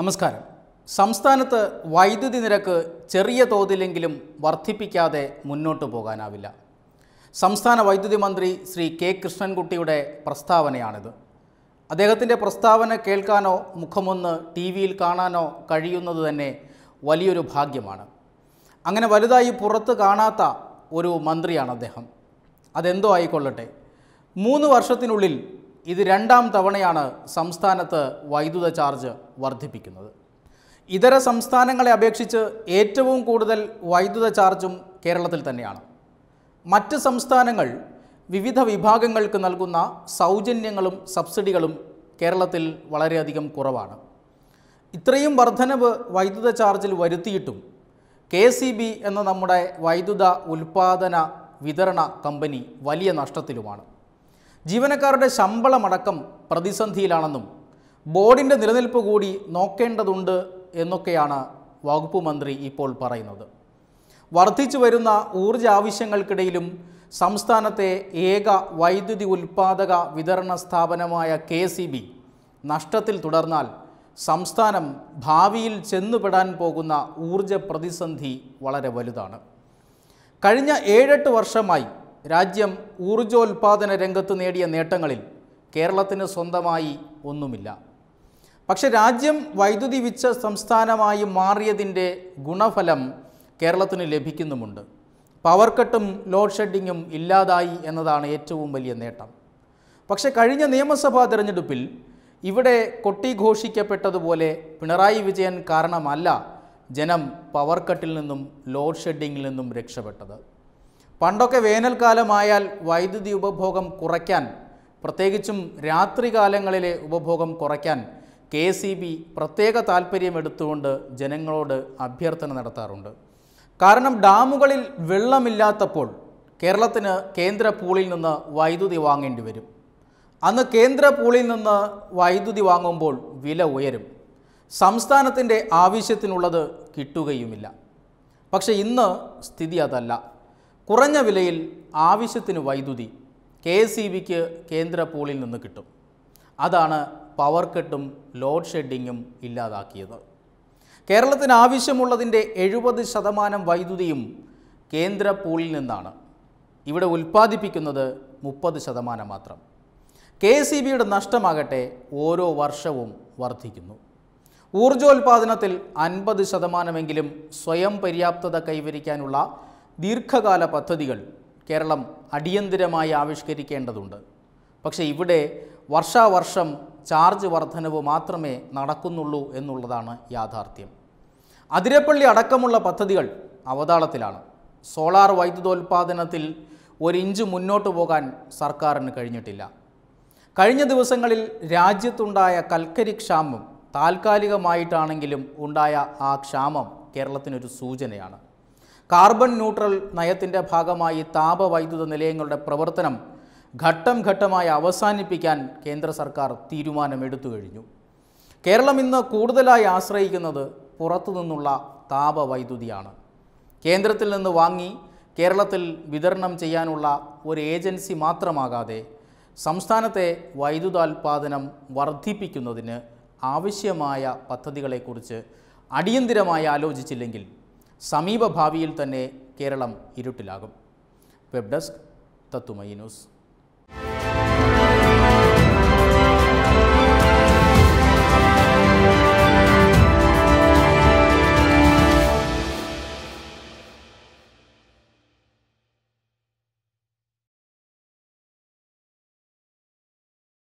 നമസ്കാരം സംസ്ഥാനത്ത് വൈദ്യുതി നിരക്ക് ചെറിയ തോതിലെങ്കിലും വർദ്ധിപ്പിക്കാതെ മുന്നോട്ടു പോകാനാവില്ല സംസ്ഥാന വൈദ്യുതി മന്ത്രി ശ്രീ കെ കൃഷ്ണൻകുട്ടിയുടെ പ്രസ്താവനയാണിത് അദ്ദേഹത്തിൻ്റെ പ്രസ്താവന കേൾക്കാനോ മുഖമൊന്ന് ടി വിയിൽ കാണാനോ കഴിയുന്നത് തന്നെ വലിയൊരു ഭാഗ്യമാണ് അങ്ങനെ വലുതായി പുറത്ത് കാണാത്ത ഒരു മന്ത്രിയാണ് അദ്ദേഹം അതെന്തോ ആയിക്കൊള്ളട്ടെ മൂന്ന് വർഷത്തിനുള്ളിൽ ഇത് രണ്ടാം തവണയാണ് സംസ്ഥാനത്ത് വൈദ്യുത ചാർജ് വർദ്ധിപ്പിക്കുന്നത് ഇതര സംസ്ഥാനങ്ങളെ അപേക്ഷിച്ച് ഏറ്റവും കൂടുതൽ വൈദ്യുത ചാർജും കേരളത്തിൽ തന്നെയാണ് മറ്റ് സംസ്ഥാനങ്ങൾ വിവിധ വിഭാഗങ്ങൾക്ക് നൽകുന്ന സൗജന്യങ്ങളും സബ്സിഡികളും കേരളത്തിൽ വളരെയധികം കുറവാണ് ഇത്രയും വർധനവ് വൈദ്യുത ചാർജിൽ വരുത്തിയിട്ടും കെ സി ബി എന്ന നമ്മുടെ വൈദ്യുത ഉൽപ്പാദന വിതരണ കമ്പനി വലിയ നഷ്ടത്തിലുമാണ് ജീവനക്കാരുടെ ശമ്പളമടക്കം പ്രതിസന്ധിയിലാണെന്നും ബോർഡിൻ്റെ നിലനിൽപ്പ് കൂടി നോക്കേണ്ടതുണ്ട് എന്നൊക്കെയാണ് വകുപ്പ് മന്ത്രി ഇപ്പോൾ പറയുന്നത് വർദ്ധിച്ചു വരുന്ന ഊർജ ആവശ്യങ്ങൾക്കിടയിലും സംസ്ഥാനത്തെ ഏക വൈദ്യുതി ഉൽപാദക വിതരണ സ്ഥാപനമായ കെ സി ബി നഷ്ടത്തിൽ തുടർന്നാൽ സംസ്ഥാനം ഭാവിയിൽ ചെന്നുപെടാൻ പോകുന്ന ഊർജ പ്രതിസന്ധി വളരെ വലുതാണ് കഴിഞ്ഞ ഏഴെട്ട് വർഷമായി രാജ്യം ഊർജോൽപാദന രംഗത്ത് നേടിയ നേട്ടങ്ങളിൽ കേരളത്തിന് സ്വന്തമായി ഒന്നുമില്ല പക്ഷെ രാജ്യം വൈദ്യുതി വിച്ച സംസ്ഥാനമായി മാറിയതിൻ്റെ ഗുണഫലം കേരളത്തിന് ലഭിക്കുന്നുമുണ്ട് പവർ കട്ടും ലോഡ് ഷെഡിങ്ങും ഇല്ലാതായി എന്നതാണ് ഏറ്റവും വലിയ നേട്ടം പക്ഷെ കഴിഞ്ഞ നിയമസഭാ തെരഞ്ഞെടുപ്പിൽ ഇവിടെ കൊട്ടിഘോഷിക്കപ്പെട്ടതുപോലെ പിണറായി വിജയൻ കാരണമല്ല ജനം പവർ കട്ടിൽ നിന്നും ലോഡ് ഷെഡിങ്ങിൽ നിന്നും രക്ഷപ്പെട്ടത് പണ്ടൊക്കെ വേനൽക്കാലമായാൽ വൈദ്യുതി ഉപഭോഗം കുറയ്ക്കാൻ പ്രത്യേകിച്ചും രാത്രികാലങ്ങളിലെ ഉപഭോഗം കുറയ്ക്കാൻ കെ സി ബി പ്രത്യേക താൽപ്പര്യം എടുത്തുകൊണ്ട് ജനങ്ങളോട് അഭ്യർത്ഥന നടത്താറുണ്ട് കാരണം ഡാമുകളിൽ വെള്ളമില്ലാത്തപ്പോൾ കേരളത്തിന് കേന്ദ്ര പൂളിൽ നിന്ന് വൈദ്യുതി വാങ്ങേണ്ടി വരും അന്ന് കേന്ദ്ര പൂളിൽ നിന്ന് വൈദ്യുതി വാങ്ങുമ്പോൾ വില ഉയരും സംസ്ഥാനത്തിൻ്റെ ആവശ്യത്തിനുള്ളത് കിട്ടുകയുമില്ല പക്ഷേ ഇന്ന് സ്ഥിതി അതല്ല കുറഞ്ഞ വിലയിൽ ആവശ്യത്തിന് വൈദ്യുതി കെ എസ് ഇ ബിക്ക് കേന്ദ്ര പൂളിൽ നിന്ന് കിട്ടും അതാണ് പവർ കട്ടും ലോഡ് ഷെഡിങ്ങും ഇല്ലാതാക്കിയത് കേരളത്തിന് ആവശ്യമുള്ളതിൻ്റെ എഴുപത് ശതമാനം വൈദ്യുതിയും കേന്ദ്ര പൂളിൽ നിന്നാണ് ഇവിടെ ഉൽപ്പാദിപ്പിക്കുന്നത് മുപ്പത് ശതമാനം മാത്രം കെ സി ബിയുടെ നഷ്ടമാകട്ടെ ഓരോ വർഷവും വർദ്ധിക്കുന്നു ഊർജോൽപാദനത്തിൽ അൻപത് ശതമാനമെങ്കിലും സ്വയം പര്യാപ്തത കൈവരിക്കാനുള്ള ദീർഘകാല പദ്ധതികൾ കേരളം അടിയന്തിരമായി ആവിഷ്കരിക്കേണ്ടതുണ്ട് പക്ഷേ ഇവിടെ വർഷാവർഷം ചാർജ് വർധനവ് മാത്രമേ നടക്കുന്നുള്ളൂ എന്നുള്ളതാണ് യാഥാർത്ഥ്യം അതിരപ്പള്ളി അടക്കമുള്ള പദ്ധതികൾ അവതാളത്തിലാണ് സോളാർ വൈദ്യുതോൽപാദനത്തിൽ ഒരിഞ്ച് മുന്നോട്ട് പോകാൻ സർക്കാരിന് കഴിഞ്ഞിട്ടില്ല കഴിഞ്ഞ ദിവസങ്ങളിൽ രാജ്യത്തുണ്ടായ കൽക്കരി ക്ഷാമം താൽക്കാലികമായിട്ടാണെങ്കിലും ഉണ്ടായ ആ ക്ഷാമം കേരളത്തിനൊരു സൂചനയാണ് കാർബൺ ന്യൂട്രൽ നയത്തിൻ്റെ ഭാഗമായി താപവൈദ്യുത നിലയങ്ങളുടെ പ്രവർത്തനം ഘട്ടം ഘട്ടമായി അവസാനിപ്പിക്കാൻ കേന്ദ്ര സർക്കാർ തീരുമാനമെടുത്തു കഴിഞ്ഞു കേരളം ഇന്ന് കൂടുതലായി ആശ്രയിക്കുന്നത് പുറത്തു നിന്നുള്ള താപവൈദ്യുതിയാണ് കേന്ദ്രത്തിൽ നിന്ന് വാങ്ങി കേരളത്തിൽ വിതരണം ചെയ്യാനുള്ള ഒരു ഏജൻസി മാത്രമാകാതെ സംസ്ഥാനത്തെ വൈദ്യുതോൽപാദനം വർദ്ധിപ്പിക്കുന്നതിന് ആവശ്യമായ പദ്ധതികളെക്കുറിച്ച് അടിയന്തിരമായി ആലോചിച്ചില്ലെങ്കിൽ സമീപ ഭാവിയിൽ തന്നെ കേരളം ഇരുട്ടിലാകും വെബ് ഡെസ്ക് തത്തുമൈ ന്യൂസ്